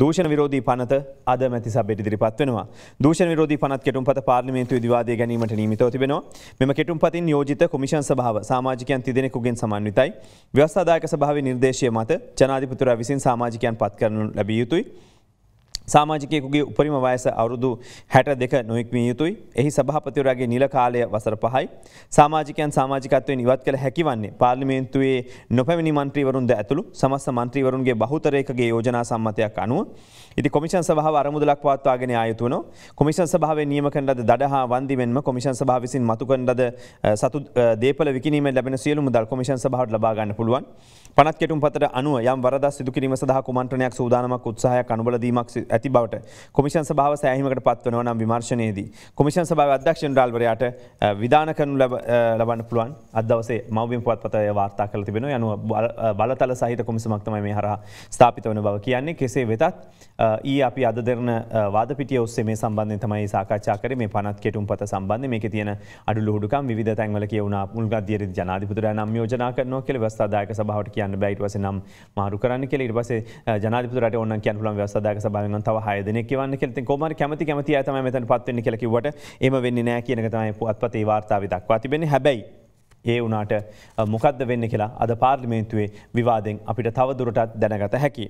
දූෂණ විරෝධී පනත අද මැති සබට දිරිපත් වෙනවා දූෂණ විරෝධ පනත් කෙටුම් පත පාර්ලිමේන්තු විවාදය ගැනීමට නීමිතව තිබෙනවා මෙම කෙටුම් පතින් යෝජිත කොමිෂන් සභාව සාමාජිකයන් තිදෙනෙකුගෙන් සමන්විතයි ව්‍යවස්ථදායක සභාව නිර්දේශය මත ජනාධිපතුර විසින් සාමාජිකයන් පත් කරනු ලැබිය යුතුයි සාමාජිකයකුගේ උපරිම වයස අවුරුදු හැට දෙක නොෙක්මිය යුතුයි එහි සභහපතිවරගේ නිල කාලය වසර පහයි සාමාජිකයන් සාමාජිකත්වය නිවත් කළ හැකිවන්නේ පාර්ලිමේන්තුවේ නොපැමිණි මන්ත්‍රීවරුන්ද ඇතුළු සමස්ස මන්ත්‍රීවරුන්ගේ බහතරයකගේ යෝජනා සම්මතයක් අනුව ඉති කොමිෂන් සහ අරමුදලක් පවත්වාගෙන ආයතුවන කොමිෂන් සභාව නියම කණඩද දඩහා වන්දිමෙන්ම කොමිෂන් සභාව විසින් මතු කණඩද සතු දේපල විකිනීම ලැබෙන සියලු මුදල් කොමිෂන් සභාවට ලබාගන්න පුළුවන් පනත් කෙටුම් පතර අනුව යම් වරද සිදු කිරීම සහ කුමන්ත්‍රණයක් සූදානමක් උත්සාහයක් අනුබලදීමක් ඇ ඇති බවට කොමිෂන් සභාව සෑහීමකට පත්වනව නම් විමර්ශනයේදී. කොමිෂන් සභාව අධ්‍යක්ෂණ රාල්වරයාට විධාන කරනු ලබන්න පුළුවන් අදවසේ මවබින් පුවත් පතය වාර්තා කළ තිබෙන යනු බලතල සහිත කොමිසමක්තම මේ හර ස්ථාපිත වන බව කියන්නේ කෙසේ වෙතත් ඒ අපි අද දෙරන වාදපිටිය ඔස්සේ මේ සම්බන්ධය තමයි සාකච්ඡාකර මේ පනත් කෙටුම් පත සම්බන්ධ මේක තියෙන අඩු ලොහුඩුකම් විධ තැන්වල කියවුණ මුල්ගදදිර ජනාධිපතුරයා නම් යෝජනා කරනවා කෙළ වස්ථාදායක සභාවට කියන්න බැයිට වස නම් මාරු කරන්න කෙළ ඉට පසේ ජනාධිපතුරට ඔන්න කියන් හුලම් වස්ථාදායක සභාවෙන් තව හයදන කියවන්න කෙති කොමර කැමති කැමති ඇතම මෙතන පත්වන්න කෙලකිවට එම වෙන්න නෑ කියනකතමයි පුත්පතේ වාර්තාව දක්වා තිබෙන හැබැයි. ඒ වනාට මොකක්ද වෙන්න කියලා අද පාර්ලිමේන්තුවේ විවාදෙන් අපිට තවදුරටත් දැනගත හැකි.